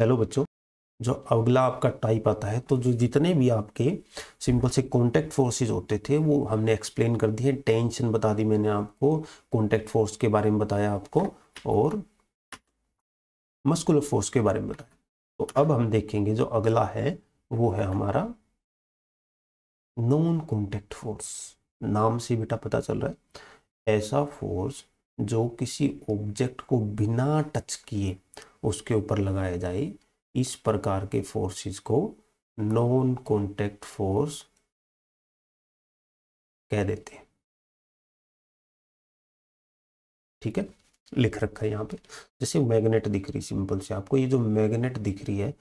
hello बच्चों जो अगला आपका टाइप आता है तो जो जितने भी आपके सिंपल से कॉन्टैक्ट फोर्सेज होते थे वो हमने एक्सप्लेन कर दिए टेंशन बता दी मैंने आपको कॉन्टैक्ट फोर्स के बारे में बताया आपको और मस्कुलर फोर्स के बारे में बताया तो अब हम देखेंगे जो अगला है वो है हमारा नॉन कॉन्टैक्ट फोर्स नाम से बेटा पता चल रहा है ऐसा फोर्स जो किसी ऑब्जेक्ट को बिना टच किए उसके ऊपर लगाया जाए इस प्रकार के फोर्सेस को नॉन कॉन्टेक्ट फोर्स कह देते हैं ठीक है लिख रखा है यहाँ पे जैसे मैग्नेट दिख रही सिंपल से आपको ये जो मैग्नेट दिख रही है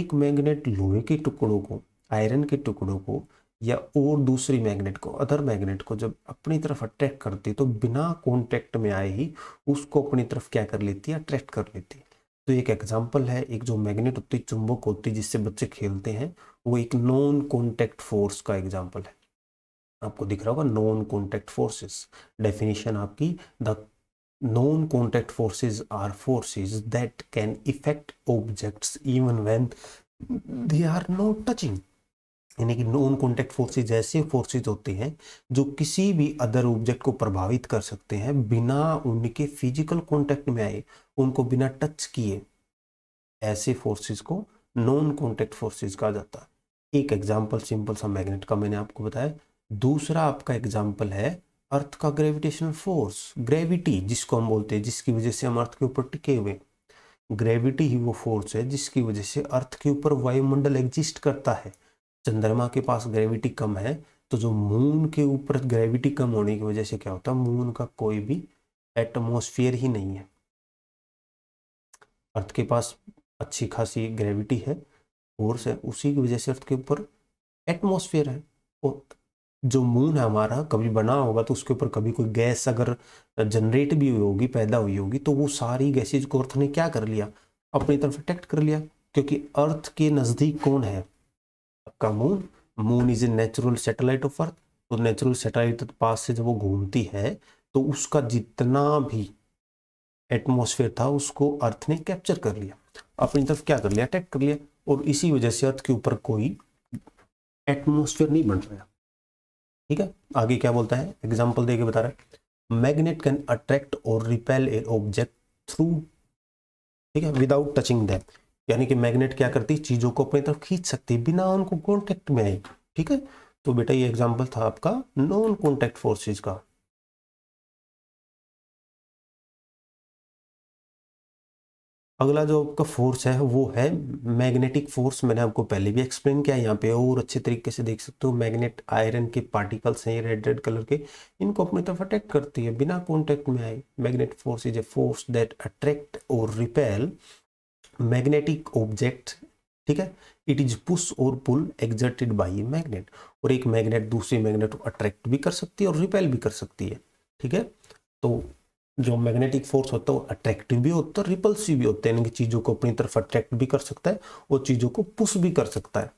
एक मैग्नेट लोहे के टुकड़ों को आयरन के टुकड़ों को या और दूसरी मैग्नेट को अदर मैग्नेट को जब अपनी तरफ अट्रैक्ट करती है तो बिना कॉन्टैक्ट में आए ही उसको अपनी तरफ क्या कर लेती है अट्रैक्ट कर लेती तो एक एग्जाम्पल है एक जो मैग्नेट होती है चुंबक होती है जिससे बच्चे खेलते हैं वो एक नॉन कॉन्टैक्ट फोर्स का एग्जाम्पल है आपको दिख रहा होगा नॉन कॉन्टैक्ट फोर्सेस डेफिनेशन आपकी the non contact forces are forces that can effect objects even when they are not touching यानी कि नॉन कॉन्टैक्ट फोर्सेज ऐसे फोर्सेज होते हैं जो किसी भी अदर ऑब्जेक्ट को प्रभावित कर सकते हैं बिना उनके फिजिकल कॉन्टैक्ट में आए उनको बिना टच किए ऐसे फोर्सेज को नॉन कॉन्टैक्ट फोर्सेज कहा जाता है एक एग्जाम्पल सिंपल सा मैग्नेट का मैंने आपको बताया दूसरा आपका एग्जाम्पल है अर्थ का ग्रेविटेशनल फोर्स ग्रेविटी जिसको हम बोलते हैं जिसकी वजह से हम अर्थ के ऊपर टिके हुए ग्रेविटी ही वो फोर्स है जिसकी वजह से अर्थ के ऊपर वायुमंडल एग्जिस्ट करता है चंद्रमा के पास ग्रेविटी कम है तो जो मून के ऊपर ग्रेविटी कम होने की वजह से क्या होता है मून का कोई भी एटमोसफियर ही नहीं है अर्थ के पास अच्छी खासी ग्रेविटी है फोर्स है उसी की वजह से अर्थ के ऊपर एटमोसफियर है और जो मून है हमारा कभी बना होगा तो उसके ऊपर कभी कोई गैस अगर जनरेट भी हुई होगी पैदा हुई होगी तो वो सारी गैसेज को अर्थ ने क्या कर लिया अपनी तरफ अटैक्ट कर लिया क्योंकि अर्थ के नज़दीक कौन है आपका moon moon is a natural satellite of earth तो नेचुरल सैटेलाइट पास से जब वो घूमती है तो उसका जितना भी एटमोसफेयर था उसको अर्थ ने कैप्चर कर लिया अपनी तरफ क्या कर लिया अटैक कर लिया और इसी वजह से अर्थ के ऊपर कोई एटमोसफेयर नहीं बन रहा ठीक है आगे क्या बोलता है एग्जाम्पल दे के बता रहा है मैग्नेट कैन अट्रैक्ट और रिपेल ए ऑब्जेक्ट थ्रू ठीक है विदाउट टचिंग दैट यानी कि मैग्नेट क्या करती है चीज़ों को अपनी तरफ खींच सकती है बिना उनको कॉन्टेक्ट में आई ठीक है तो बेटा ये एग्जाम्पल था आपका नॉन कॉन्टेक्ट फोर्सेज का अगला जो आपका फोर्स है वो है मैग्नेटिक फोर्स मैंने आपको पहले भी एक्सप्लेन किया यहाँ पे और अच्छे तरीके से देख सकते हो मैग्नेट आयरन के पार्टिकल्स हैं रेड रेड कलर के इनको अपनी तरफ अटैक करती है बिना कॉन्टेक्ट में आए magnet force is a force that attract और रिपेल मैग्नेटिक ऑब्जेक्ट ठीक है इट इज पुश और pull exerted by a magnet और एक मैग्नेट दूसरे मैग्नेट को अट्रैक्ट भी कर सकती है और रिपेल भी कर सकती है ठीक है तो जो मैग्नेटिक फोर्स होता है वो अट्रैक्टिव भी होता है रिपल्सिव भी होता है यानी कि चीज़ों को अपनी तरफ अट्रैक्ट भी कर सकता है और चीज़ों को पुश भी कर सकता है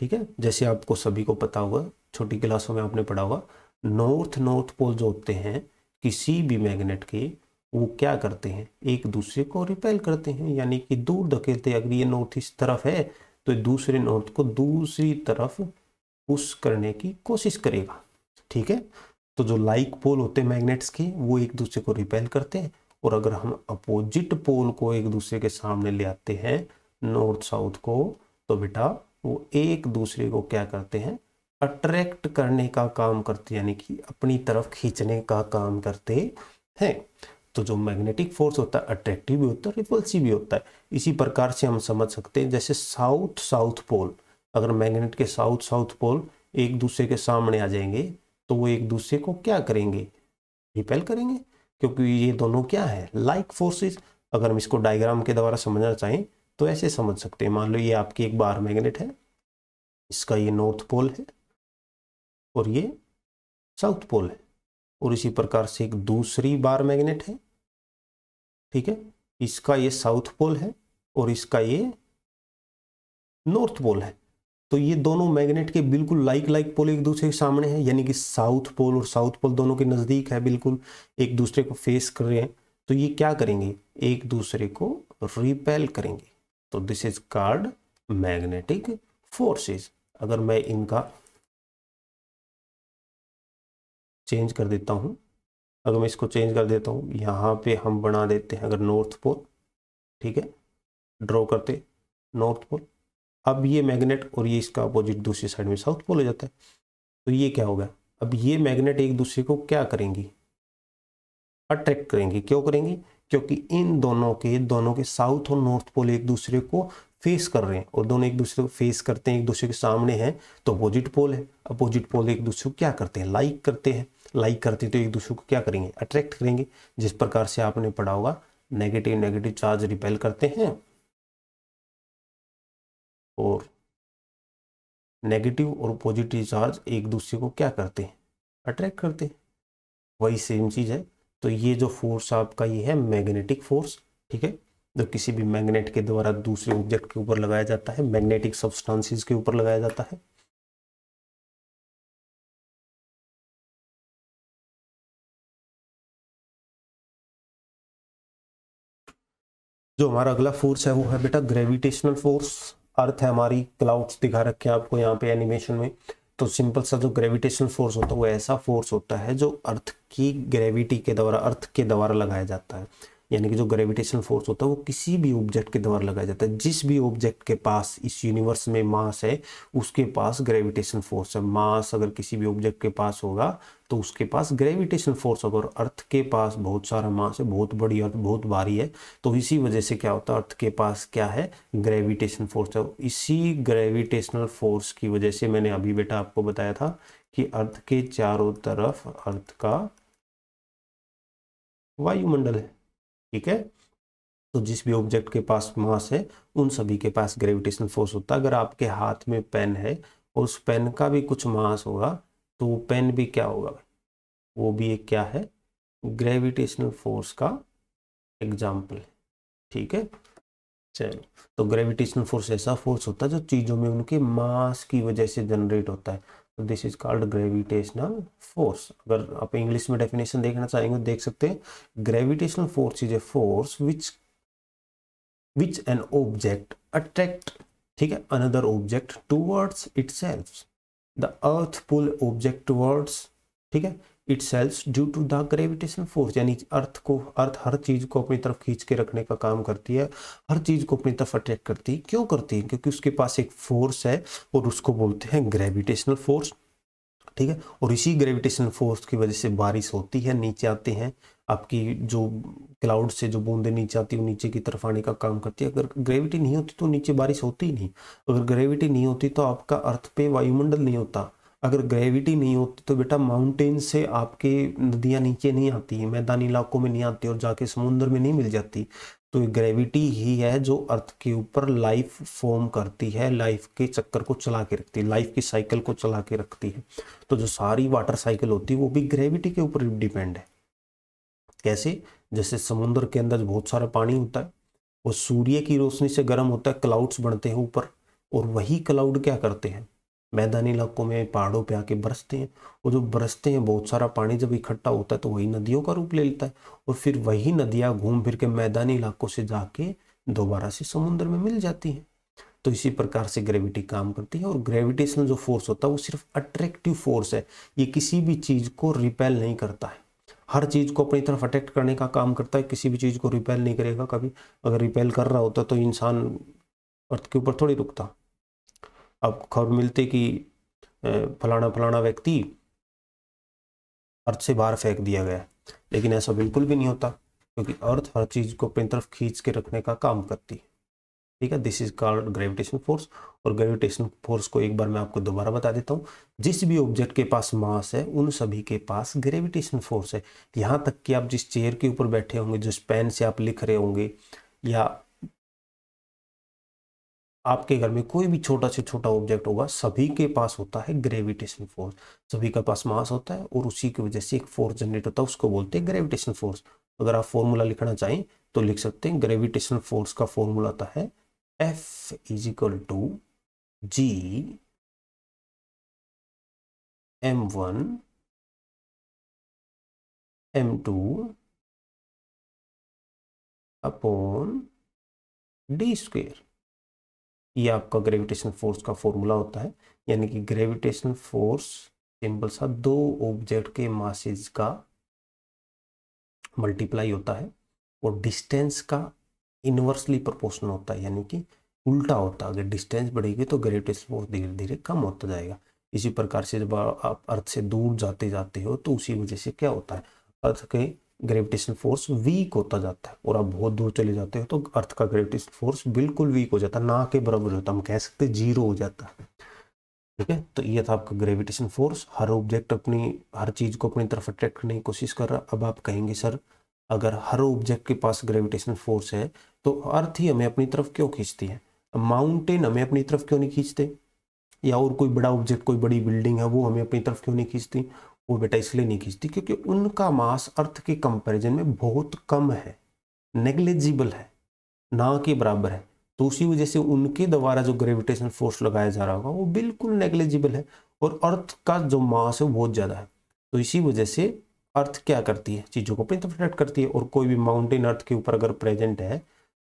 ठीक है जैसे आपको सभी को पता होगा छोटी क्लासों में आपने पढ़ा होगा नॉर्थ नॉर्थ पोल जो होते हैं किसी भी मैग्नेट के वो क्या करते हैं एक दूसरे को रिपेल करते हैं यानी कि दूर धकेलते अगर ये नॉर्थ ईस्ट तरफ है तो दूसरे नॉर्थ को दूसरी तरफ पुश करने की कोशिश करेगा ठीक है तो जो लाइक पोल होते हैं मैग्नेट्स के वो एक दूसरे को रिपेल करते हैं और अगर हम अपोजिट पोल को एक दूसरे के सामने ले आते हैं नॉर्थ साउथ को तो बेटा वो एक दूसरे को क्या करते हैं अट्रैक्ट करने का काम करते यानी कि अपनी तरफ खींचने का काम करते हैं तो जो मैग्नेटिक फोर्स होता है अट्रैक्टिव भी होता है रिपल्सिव भी होता है इसी प्रकार से हम समझ सकते हैं जैसे साउथ साउथ पोल अगर मैग्नेट के साउथ साउथ पोल एक दूसरे के सामने आ जाएंगे तो वो एक दूसरे को क्या करेंगे रिपेल करेंगे क्योंकि ये दोनों क्या है लाइक फोर्सेस अगर हम इसको डायग्राम के द्वारा समझना चाहें तो ऐसे समझ सकते हैं मान लो ये आपकी एक बार मैग्नेट है इसका ये नॉर्थ पोल है और ये साउथ पोल है और इसी प्रकार से एक दूसरी बार मैग्नेट है ठीक है इसका ये साउथ पोल है और इसका ये नॉर्थ पोल है तो ये दोनों मैग्नेट के बिल्कुल लाइक लाइक पोल एक दूसरे के सामने है यानी कि साउथ पोल और साउथ पोल दोनों के नज़दीक है बिल्कुल एक दूसरे को फेस कर रहे हैं तो ये क्या करेंगे एक दूसरे को रिपेल करेंगे तो this is called magnetic forces अगर मैं इनका चेंज कर देता हूँ अगर मैं इसको चेंज कर देता हूँ यहाँ पे हम बना देते हैं अगर नॉर्थ पोल ठीक है ड्रॉ करते नॉर्थ पोल अब ये मैग्नेट और ये इसका अपोजिट दूसरी साइड में साउथ पोल हो जाता है तो ये क्या होगा अब ये मैग्नेट एक दूसरे को क्या करेंगी अट्रैक्ट करेंगी क्यों करेंगी क्योंकि इन दोनों के दोनों के साउथ और नॉर्थ पोल एक दूसरे को फेस कर रहे हैं और दोनों एक दूसरे को फेस करते हैं एक दूसरे के सामने हैं तो अपोजिट पोल है अपोजिट पोल एक दूसरे को क्या करते हैं लाइक करते हैं लाइक करते तो एक दूसरे को क्या करेंगे अट्रैक्ट करेंगे जिस प्रकार से आपने पढ़ा होगा नेगेटिव नेगेटिव चार्ज रिपेल करते हैं और नेगेटिव और पॉजिटिव चार्ज एक दूसरे को क्या करते हैं अट्रैक्ट करते हैं वही सेम चीज़ है तो ये जो फोर्स आपका ये है मैग्नेटिक फोर्स ठीक है जो किसी भी मैग्नेट के द्वारा दूसरे ऑब्जेक्ट के ऊपर लगाया जाता है मैग्नेटिक सब्सटेंसेस के ऊपर लगाया जाता है जो हमारा अगला फोर्स है वो है बेटा ग्रेविटेशनल फोर्स अर्थ है हमारी क्लाउड्स दिखा रखे हैं आपको यहाँ पे एनिमेशन में तो सिंपल सा जो ग्रेविटेशनल फोर्स होता है वो ऐसा फोर्स होता है जो अर्थ की ग्रेविटी के द्वारा अर्थ के द्वारा लगाया जाता है यानी कि जो ग्रेविटेशनल फोर्स होता है वो किसी भी ऑब्जेक्ट के द्वारा लगाया जाता है जिस भी ऑब्जेक्ट के पास इस यूनिवर्स में मास है उसके पास ग्रेविटेशन फोर्स है मास अगर किसी भी ऑब्जेक्ट के पास होगा तो उसके पास ग्रेविटेशन फोर्स अगर अर्थ के पास बहुत सारा मास है बहुत बड़ी अर्थ बहुत भारी है तो इसी वजह से क्या होता है अर्थ के पास क्या है ग्रेविटेशन फोर्स है इसी ग्रेविटेशनल फोर्स की वजह से मैंने अभी बेटा आपको बताया था कि अर्थ के चारों तरफ अर्थ का वायुमंडल है ठीक है तो जिस भी ऑब्जेक्ट के पास मास है उन सभी के पास ग्रेविटेशनल फोर्स होता है अगर आपके हाथ में पेन है और उस पेन का भी कुछ मास होगा तो वो पेन भी क्या होगा वो भी एक क्या है ग्रेविटेशनल फोर्स का एग्जाम्पल ठीक है चलो तो ग्रेविटेशनल फोर्स ऐसा फोर्स होता है जो चीज़ों में उनके मास की वजह से जनरेट होता है this is called gravitational force अगर आप इंग्लिश में डेफिनेशन देखना चाहेंगे तो देख सकते हैं gravitational force is a force which which an object attract ठीक है another object towards it the earth pull object towards ठीक है it sells due to the gravitation force यानी अर्थ को अर्थ हर चीज़ को अपनी तरफ खींच के रखने का काम करती है हर चीज़ को अपनी तरफ अट्रैक्ट करती है क्यों करती है क्योंकि उसके पास एक फोर्स है और उसको बोलते हैं ग्रेविटेशनल फोर्स ठीक है और इसी ग्रेविटेशनल फोर्स की वजह से बारिश होती है नीचे आते हैं आपकी जो क्लाउड से जो बूंदे नीचे आती है वो नीचे की तरफ आने का काम करती है अगर ग्रेविटी नहीं होती तो नीचे बारिश होती ही नहीं अगर ग्रेविटी नहीं होती तो आपका अर्थ पे वायुमंडल नहीं होता अगर ग्रेविटी नहीं होती तो बेटा माउंटेन से आपके नदियाँ नीचे नहीं आती हैं मैदानी इलाकों में नहीं आती और जाके समुद्र में नहीं मिल जाती तो ग्रेविटी ही है जो अर्थ के ऊपर लाइफ फॉर्म करती है लाइफ के चक्कर को चला के रखती है लाइफ की साइकिल को चला के रखती है तो जो सारी वाटर साइकिल होती है वो भी ग्रेविटी के ऊपर डिपेंड है कैसे जैसे समुद्र के अंदर बहुत सारा पानी होता है वो सूर्य की रोशनी से गर्म होता है क्लाउड्स बनते हैं ऊपर और वही क्लाउड क्या करते हैं मैदानी इलाकों में पहाड़ों पे आके बरसते हैं और जो बरसते हैं बहुत सारा पानी जब इकट्ठा होता है तो वही नदियों का रूप ले लेता है और फिर वही नदियाँ घूम फिर के मैदानी इलाकों से जाके दोबारा से समुद्र में मिल जाती हैं तो इसी प्रकार से ग्रेविटी काम करती है और ग्रेविटेशनल जो फोर्स होता है वो सिर्फ अट्रैक्टिव फोर्स है ये किसी भी चीज़ को रिपेल नहीं करता है हर चीज़ को अपनी तरफ अट्रैक्ट करने का काम करता है किसी भी चीज़ को रिपेल नहीं करेगा कभी अगर रिपेल कर रहा होता तो इंसान अर्थ के ऊपर थोड़ी रुकता अब खबर मिलते कि फलाना फलाना व्यक्ति अर्थ से बाहर फेंक दिया गया लेकिन ऐसा बिल्कुल भी नहीं होता क्योंकि अर्थ हर चीज़ को अपनी तरफ खींच के रखने का काम करती है ठीक है this is called gravitation force और ग्रेविटेशन फोर्स को एक बार मैं आपको दोबारा बता देता हूँ जिस भी ऑब्जेक्ट के पास मास है उन सभी के पास ग्रेविटेशन फोर्स है यहाँ तक कि आप जिस चेयर के ऊपर बैठे होंगे जिस पेन से आप लिख रहे होंगे या आपके घर में कोई भी छोटा से छोटा ऑब्जेक्ट होगा सभी के पास होता है ग्रेविटेशन फोर्स सभी के पास मास होता है और उसी की वजह से एक फोर्स जनरेट होता है उसको बोलते हैं ग्रेविटेशन फोर्स अगर आप फॉर्मूला लिखना चाहें तो लिख सकते हैं ग्रेविटेशन फोर्स का फॉर्मूला आता है F is equal to G M one M two upon D square ये आपका ग्रेविटेशन फोर्स का फॉर्मूला होता है यानी कि ग्रेविटेशन फोर्स सिंपल सा दो ऑब्जेक्ट के मासेज का मल्टीप्लाई होता है और डिस्टेंस का इन्वर्सली प्रोपोर्शन होता है यानी कि उल्टा होता है अगर डिस्टेंस बढ़ेगी तो ग्रेविटेशन फोर्स धीरे धीरे कम होता जाएगा इसी प्रकार से जब आप अर्थ से दूर जाते जाते हो तो उसी वजह से क्या होता है अर्थ के ग्रेविटेशन फोर्स वीक होता जाता है और आप बहुत दूर चले जाते हो तो अर्थ का ग्रेविटेशन फोर्स बिल्कुल वीक हो जाता है ना के बराबर होता हम कह सकते हैं जीरो हो जाता है ठीक है तो ये था आपका ग्रेविटेशन फोर्स हर ऑब्जेक्ट अपनी हर चीज़ को अपनी तरफ अट्रैक्ट करने की कोशिश कर रहा अब आप कहेंगे सर अगर हर ऑब्जेक्ट के पास ग्रेविटेशन फोर्स है तो अर्थ ही हमें अपनी तरफ क्यों खींचती है माउंटेन हमें अपनी तरफ क्यों नहीं खींचते या और कोई बड़ा ऑब्जेक्ट कोई बड़ी बिल्डिंग है वो हमें अपनी तरफ क्यों नहीं खींचती वो बेटा इसलिए नहीं खींचती क्योंकि उनका मास अर्थ के कंपैरिजन में बहुत कम है नेग्लेजिबल है ना के बराबर है तो उसी वजह से उनके द्वारा जो ग्रेविटेशन फोर्स लगाया जा रहा होगा वो बिल्कुल नेग्लेजिबल है और अर्थ का जो मास है बहुत ज़्यादा है तो इसी वजह से अर्थ क्या करती है चीज़ों को अपनी तरफ अट्रैक्ट करती है और कोई भी माउंटेन अर्थ के ऊपर अगर प्रेजेंट है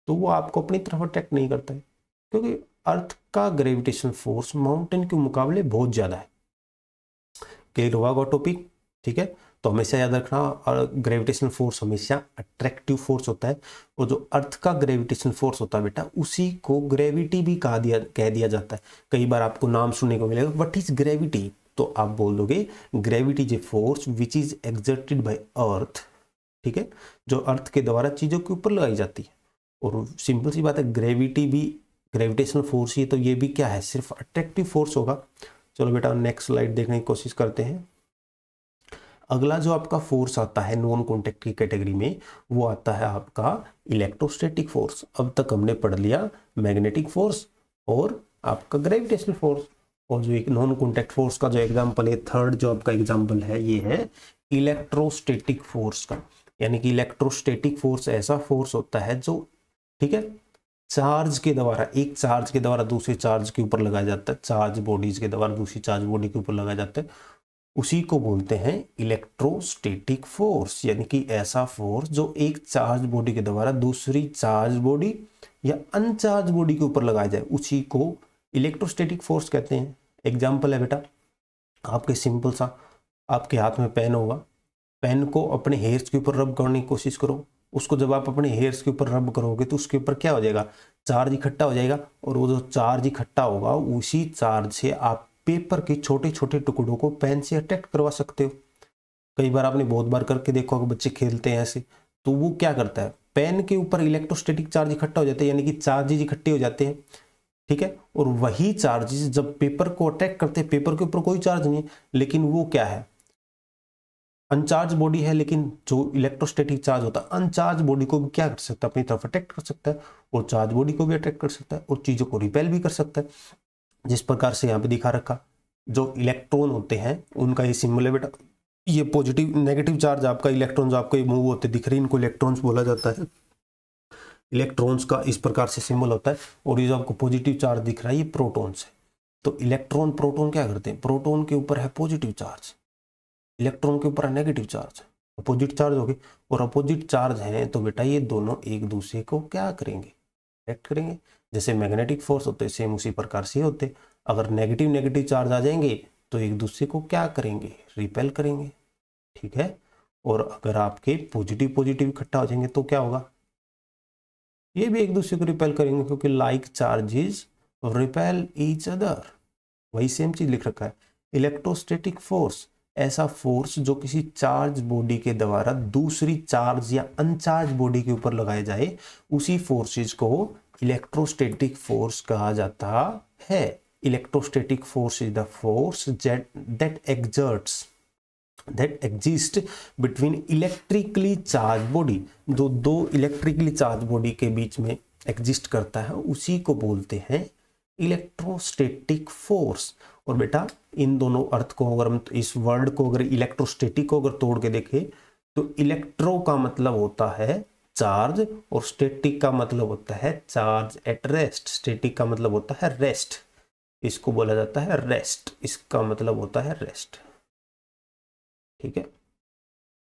तो वो आपको अपनी तरफ अट्रैक्ट नहीं करता है क्योंकि अर्थ का ग्रेविटेशन फोर्स माउंटेन के मुकाबले बहुत ज़्यादा है क्लियर होगा टॉपिक ठीक है तो हमेशा याद रखना और ग्रेविटेशन फोर्स हमेशा अट्रैक्टिव फोर्स होता है और जो अर्थ का ग्रेविटेशन फोर्स होता है बेटा उसी को ग्रेविटी भी कहा दिया कह दिया जाता है कई बार आपको नाम सुनने को मिलेगा वट इज ग्रेविटी तो आप बोल दोगे ग्रेविटी जे force which is exerted by earth ठीक है जो अर्थ के द्वारा चीज़ों के ऊपर लगाई जाती है और सिंपल सी बात है ग्रेविटी भी ग्रेविटेशन फोर्स ही तो ये भी क्या है सिर्फ अट्रैक्टिव फोर्स होगा चलो बेटा नेक्स्ट स्लाइड देखने की कोशिश करते हैं अगला जो आपका फोर्स आता है नॉन कॉन्टेक्ट की कैटेगरी में वो आता है आपका इलेक्ट्रोस्टैटिक फोर्स अब तक हमने पढ़ लिया मैग्नेटिक फोर्स और आपका ग्रेविटेशनल फोर्स और जो एक नॉन कॉन्टेक्ट फोर्स का जो एग्जाम्पल है थर्ड जो आपका एग्जाम्पल है ये है इलेक्ट्रोस्टेटिक फोर्स का यानी कि इलेक्ट्रोस्टेटिक फोर्स ऐसा फोर्स होता है जो ठीक है चार्ज के द्वारा एक चार्ज के द्वारा दूसरे चार्ज के ऊपर लगाया जाता है चार्ज बॉडीज के द्वारा दूसरी चार्ज बॉडी के ऊपर लगाया जाता है उसी को बोलते हैं इलेक्ट्रोस्टेटिक फोर्स यानी कि ऐसा फोर्स जो एक चार्ज बॉडी के द्वारा दूसरी चार्ज बॉडी या अनचार्ज बॉडी के ऊपर लगाया जाए उसी को इलेक्ट्रोस्टेटिक फोर्स कहते हैं एग्जाम्पल है बेटा आपके सिंपल सा आपके हाथ में पेन होगा पेन को अपने हेयर्स के ऊपर रब करने की कोशिश करो उसको जब आप अपने हेयर्स के ऊपर रब करोगे तो उसके ऊपर क्या हो जाएगा चार्ज इकट्ठा हो जाएगा और वो जो चार्ज इकट्ठा होगा उसी चार्ज से आप पेपर के छोटे छोटे टुकड़ों को पेन से अट्रैक्ट करवा सकते हो कई बार आपने बहुत बार करके देखो अगर बच्चे खेलते हैं ऐसे तो वो क्या करता है पेन के ऊपर इलेक्ट्रोस्टेटिक चार्ज इकट्ठा हो जाता है यानी कि चार्जेज इकट्ठे हो जाते हैं ठीक है और वही चार्जेज जब पेपर को अटैक करते हैं पेपर के ऊपर कोई चार्ज नहीं है लेकिन वो क्या है अनचार्ज बॉडी है लेकिन जो इलेक्ट्रोस्टेटिक चार्ज होता है अनचार्ज बॉडी को भी क्या कर सकता है अपनी तरफ अट्रैक्ट कर सकता है और चार्ज बॉडी को भी अट्रैक्ट कर सकता है और चीज़ों को रिपेल भी कर सकता है जिस प्रकार से यहाँ पे दिखा रखा जो इलेक्ट्रॉन होते हैं उनका ये सिम्बल है बेटा ये पॉजिटिव नेगेटिव चार्ज आपका इलेक्ट्रॉन आपको ये मूव होते दिख रहे इनको इलेक्ट्रॉन्स बोला जाता है इलेक्ट्रॉन्स का इस प्रकार से सिंबल होता है और ये जो आपको पॉजिटिव चार्ज दिख रहा है ये प्रोटॉन्स है तो इलेक्ट्रॉन प्रोटॉन क्या करते हैं प्रोटॉन के ऊपर है पॉजिटिव चार्ज इलेक्ट्रॉन के ऊपर नेगेटिव चार्ज है अपोजिट चार्ज होगी और अपोजिट चार्ज है तो बेटा ये दोनों एक दूसरे को क्या करेंगे एक्ट करेंगे जैसे मैग्नेटिक फोर्स होते सेम उसी प्रकार से होते अगर नेगेटिव नेगेटिव चार्ज आ जाएंगे तो एक दूसरे को क्या करेंगे रिपेल करेंगे ठीक है और अगर आपके पॉजिटिव पॉजिटिव इकट्ठा हो जाएंगे तो क्या होगा ये भी एक दूसरे को रिपेल करेंगे क्योंकि like charges repel each other वही सेम चीज लिख रखा है इलेक्ट्रोस्टेटिक फोर्स ऐसा फोर्स जो किसी चार्ज बॉडी के द्वारा दूसरी चार्ज या अनचार्ज बॉडी के ऊपर लगाया जाए उसी फोर्सेज को इलेक्ट्रोस्टेटिक फोर्स कहा जाता है electrostatic force is the force that exerts that exist between electrically charge body जो दो इलेक्ट्रिकली चार्ज बॉडी के बीच में एग्जिस्ट करता है उसी को बोलते हैं इलेक्ट्रोस्टेटिक फोर्स और बेटा इन दोनों अर्थ को अगर हम तो इस वर्ड को अगर इलेक्ट्रोस्टेटिक को अगर तोड़ के देखें तो इलेक्ट्रो का मतलब होता है चार्ज और स्टेटिक का मतलब होता है चार्ज एट रेस्ट स्टेटिक का मतलब होता है रेस्ट इसको बोला जाता है रेस्ट इसका मतलब होता है रेस्ट ठीक है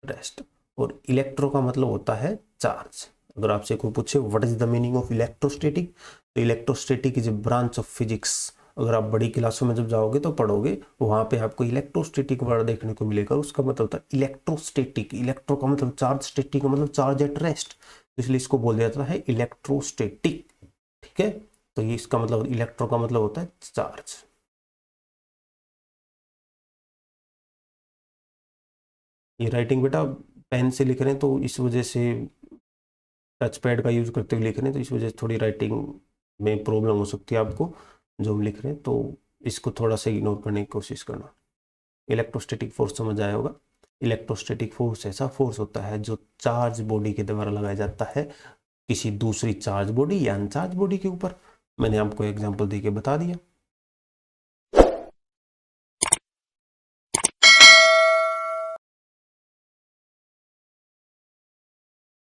रेस्ट और इलेक्ट्रो का मतलब होता है चार्ज अगर आपसे कोई पूछे what is the meaning of electrostatic तो electrostatic is a branch of physics अगर आप बड़ी क्लासों में जब जाओगे तो पढ़ोगे तो वहाँ पे आपको इलेक्ट्रोस्टेटिक वर्ड देखने को मिलेगा उसका मतलब था इलेक्ट्रोस्टेटिक इलेक्ट्रो का मतलब चार्ज स्टेटिक का मतलब चार्ज एट रेस्ट तो इसलिए इसको बोल दिया जाता है इलेक्ट्रोस्टेटिक ठीक है तो ये इसका मतलब इलेक्ट्रो का मतलब होता है चार्ज ये राइटिंग बेटा पेन से लिख रहे हैं तो इस वजह से टच पैड का यूज करते हुए लिख रहे हैं तो इस वजह से थोड़ी राइटिंग में प्रॉब्लम हो सकती है आपको जो हम लिख रहे हैं तो इसको थोड़ा सा इग्नोर करने की कोशिश करना इलेक्ट्रोस्टेटिक फोर्स समझ आया होगा इलेक्ट्रोस्टेटिक फोर्स ऐसा फोर्स होता है जो चार्ज बॉडी के द्वारा लगाया जाता है किसी दूसरी चार्ज बॉडी या अनचार्ज बॉडी के ऊपर मैंने आपको एग्जाम्पल दे के बता दिया